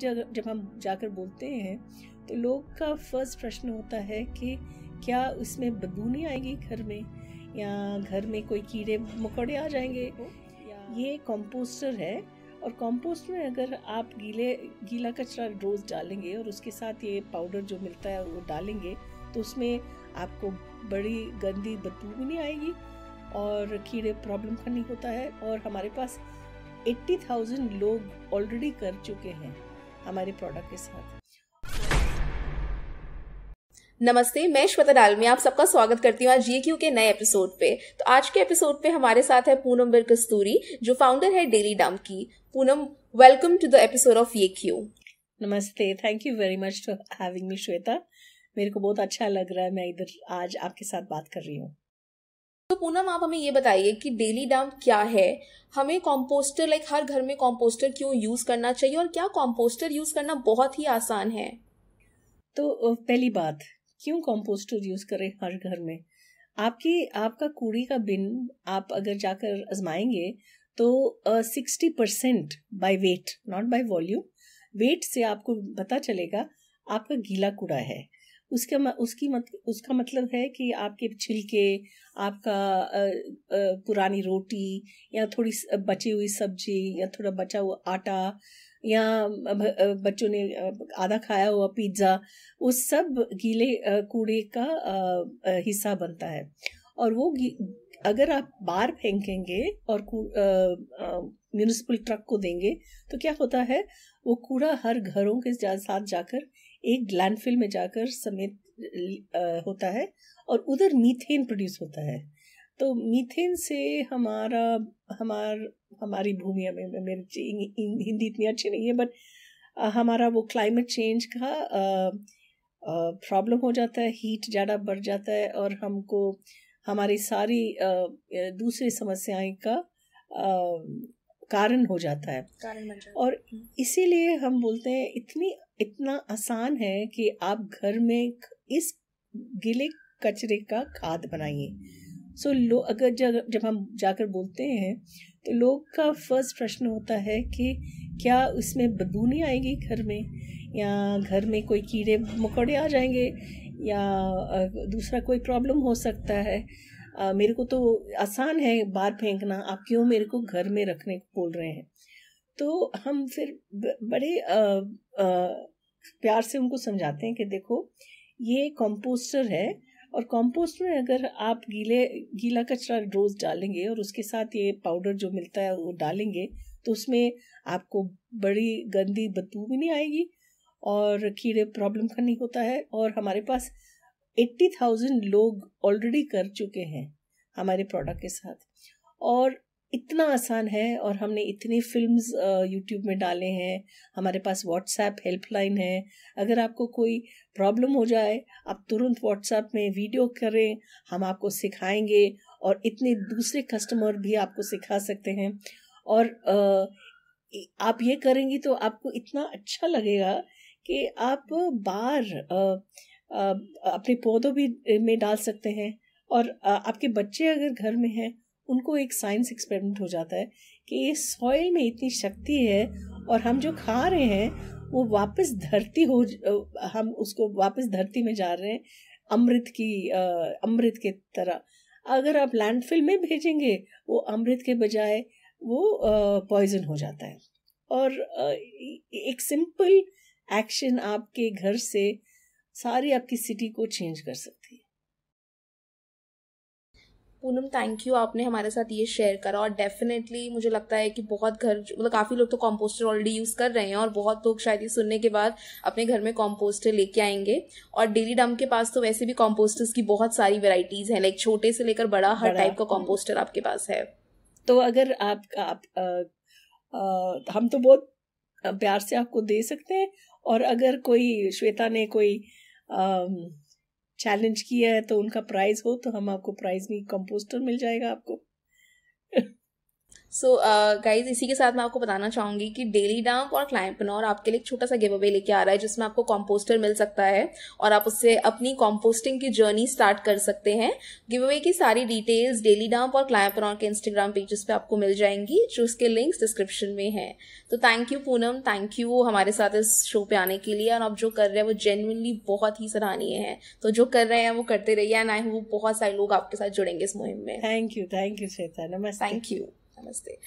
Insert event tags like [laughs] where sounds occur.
जब जब हम जाकर बोलते हैं तो लोग का फर्स्ट प्रश्न होता है कि क्या उसमें बदबू नहीं आएगी घर में या घर में कोई कीड़े मकोड़े आ जाएंगे ये कंपोस्टर है और कंपोस्ट में अगर आप गीले गीला कचरा रोज़ डालेंगे और उसके साथ ये पाउडर जो मिलता है वो डालेंगे तो उसमें आपको बड़ी गंदी बदबू भी नहीं आएगी और कीड़े प्रॉब्लम का नहीं होता है और हमारे पास थाउजेंड लोग ऑलरेडी कर चुके हैं हमारे प्रोडक्ट के साथ नमस्ते मैं श्वेता डाल में आप सबका स्वागत करती हूँ आज ये क्यू के नए एपिसोड पे तो आज के एपिसोड पे हमारे साथ है पूनम बिर कस्तूरी जो फाउंडर है डेली डम की Poonam welcome to the episode of ये क्यू नमस्ते thank you very much for having me Shweta मेरे को बहुत अच्छा लग रहा है मैं इधर आज आपके साथ बात कर रही हूँ तो पूनम आप हमें ये बताइए कि डेली डंप क्या है हमें कॉम्पोस्टर लाइक हर घर में कॉम्पोस्टर क्यों यूज करना चाहिए और क्या कॉम्पोस्टर यूज करना बहुत ही आसान है तो पहली बात क्यों कॉम्पोस्टर यूज करें हर घर में आपकी आपका कूड़ी का बिन आप अगर जाकर आजमाएंगे तो sixty percent by weight not by volume weight से आपको पता चलेगा आपका गीला कूड़ा है उसका उसकी मत उसका मतलब है कि आपके छिलके आपका पुरानी रोटी या थोड़ी बची हुई सब्जी या थोड़ा बचा हुआ आटा या बच्चों ने आधा खाया हुआ पिज्ज़ा वो सब गीले कूड़े का हिस्सा बनता है और वो अगर आप बाहर फेंकेंगे और म्यूनिसिपल ट्रक को देंगे तो क्या होता है वो कूड़ा हर घरों के साथ जाकर एक ग्लैंडफिल में जाकर समेत होता है और उधर मीथेन प्रोड्यूस होता है तो मीथेन से हमारा हमार हमारी भूमि में मेरी हिंदी इतनी अच्छी नहीं है बट हमारा वो क्लाइमेट चेंज का प्रॉब्लम हो जाता है हीट ज़्यादा बढ़ जाता है और हमको हमारी सारी दूसरी समस्याएं का कारण हो जाता है कारण बन जाता और इसीलिए हम बोलते हैं इतनी इतना आसान है कि आप घर में इस गीले कचरे का खाद बनाइए सो so, लो अगर जब जब हम जाकर बोलते हैं तो लोग का फर्स्ट प्रश्न होता है कि क्या उसमें बदबू नहीं आएगी घर में या घर में कोई कीड़े मकोड़े आ जाएंगे या दूसरा कोई प्रॉब्लम हो सकता है आ, मेरे को तो आसान है बाहर फेंकना आप क्यों मेरे को घर में रखने को बोल रहे हैं तो हम फिर बड़े आ, आ, प्यार से उनको समझाते हैं कि देखो ये कंपोस्टर है और कंपोस्ट में अगर आप गीले गीला कचरा रोज डालेंगे और उसके साथ ये पाउडर जो मिलता है वो डालेंगे तो उसमें आपको बड़ी गंदी बदबू भी नहीं आएगी और कीड़े प्रॉब्लम का नहीं होता है और हमारे पास एट्टी थाउजेंड लोग ऑलरेडी कर चुके हैं हमारे प्रोडक्ट के साथ और इतना आसान है और हमने इतने फिल्म्स यूट्यूब में डाले हैं हमारे पास व्हाट्सएप हेल्पलाइन है अगर आपको कोई प्रॉब्लम हो जाए आप तुरंत व्हाट्सएप में वीडियो करें हम आपको सिखाएंगे और इतने दूसरे कस्टमर भी आपको सिखा सकते हैं और आप ये करेंगी तो आपको इतना अच्छा लगेगा कि आप बार अपने पौधों भी में डाल सकते हैं और आपके बच्चे अगर घर में हैं उनको एक साइंस एक्सपेरिमेंट हो जाता है कि इस सॉइल में इतनी शक्ति है और हम जो खा रहे हैं वो वापस धरती हो हम उसको वापस धरती में जा रहे हैं अमृत की अमृत के तरह अगर आप लैंडफिल में भेजेंगे वो अमृत के बजाय वो पॉइजन हो जाता है और एक सिंपल एक्शन आपके घर से सारी आपकी सिटी को चेंज कर सकती है पूनम थैंक यू आपने हमारे साथ ये शेयर करा और डेफिनेटली मुझे लगता है कि बहुत घर मतलब काफ़ी लोग तो कॉम्पोस्टर ऑलरेडी यूज़ कर रहे हैं और बहुत लोग शायद ये सुनने के बाद अपने घर में कॉम्पोस्टर लेके आएंगे और डेली डम के पास तो वैसे भी कॉम्पोस्टर्स की बहुत सारी वेराइटीज़ हैं लाइक छोटे से लेकर बड़ा हर टाइप का कॉम्पोस्टर आपके पास है तो अगर आप, आप आ, आ, हम तो बहुत प्यार से आपको दे सकते हैं और अगर कोई श्वेता ने कोई आ, चैलेंज किया है तो उनका प्राइज हो तो हम आपको प्राइज नहीं कंपोस्टर मिल जाएगा आपको [laughs] सो so, गाइज uh, इसी के साथ मैं आपको बताना चाहूंगी कि डेली डंप और क्लाइम्पनोर आपके लिए एक छोटा सा गिव अवे लेके आ रहा है जिसमें आपको कॉम्पोस्टर मिल सकता है और आप उससे अपनी कॉम्पोस्टिंग की जर्नी स्टार्ट कर सकते हैं गिव अवे की सारी डिटेल्स डेली डंप और क्लाइम्पनोर के इंस्टाग्राम पेजेस पे आपको मिल जाएंगी जो उसके लिंक्स डिस्क्रिप्शन में है तो thank you Poonam thank you हमारे साथ इस शो पे आने के लिए और आप जो कर रहे हैं वो जेनुअनली बहुत ही सराहनीय है तो जो कर रहे हैं वो करते रहिए एंड आई होप बहुत सारे लोग आपके साथ जुड़ेंगे इस मुहिम में thank you thank you Shweta नमस्ते थैंक यू Namaste.